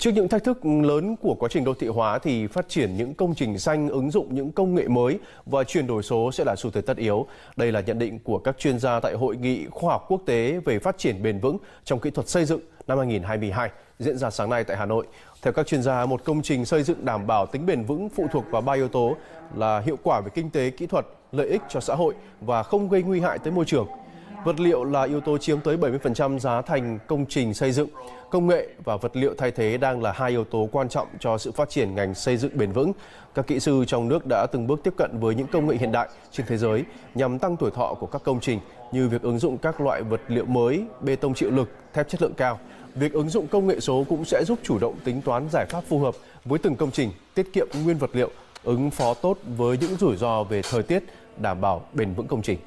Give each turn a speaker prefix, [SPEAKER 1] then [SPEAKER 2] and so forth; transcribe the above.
[SPEAKER 1] Trước những thách thức lớn của quá trình đô thị hóa thì phát triển những công trình xanh, ứng dụng những công nghệ mới và chuyển đổi số sẽ là xu thế tất yếu. Đây là nhận định của các chuyên gia tại Hội nghị Khoa học Quốc tế về phát triển bền vững trong kỹ thuật xây dựng năm 2022 diễn ra sáng nay tại Hà Nội. Theo các chuyên gia, một công trình xây dựng đảm bảo tính bền vững phụ thuộc vào ba yếu tố là hiệu quả về kinh tế, kỹ thuật, lợi ích cho xã hội và không gây nguy hại tới môi trường. Vật liệu là yếu tố chiếm tới 70% giá thành công trình xây dựng. Công nghệ và vật liệu thay thế đang là hai yếu tố quan trọng cho sự phát triển ngành xây dựng bền vững. Các kỹ sư trong nước đã từng bước tiếp cận với những công nghệ hiện đại trên thế giới nhằm tăng tuổi thọ của các công trình như việc ứng dụng các loại vật liệu mới, bê tông chịu lực, thép chất lượng cao. Việc ứng dụng công nghệ số cũng sẽ giúp chủ động tính toán giải pháp phù hợp với từng công trình, tiết kiệm nguyên vật liệu, ứng phó tốt với những rủi ro về thời tiết, đảm bảo bền vững công trình.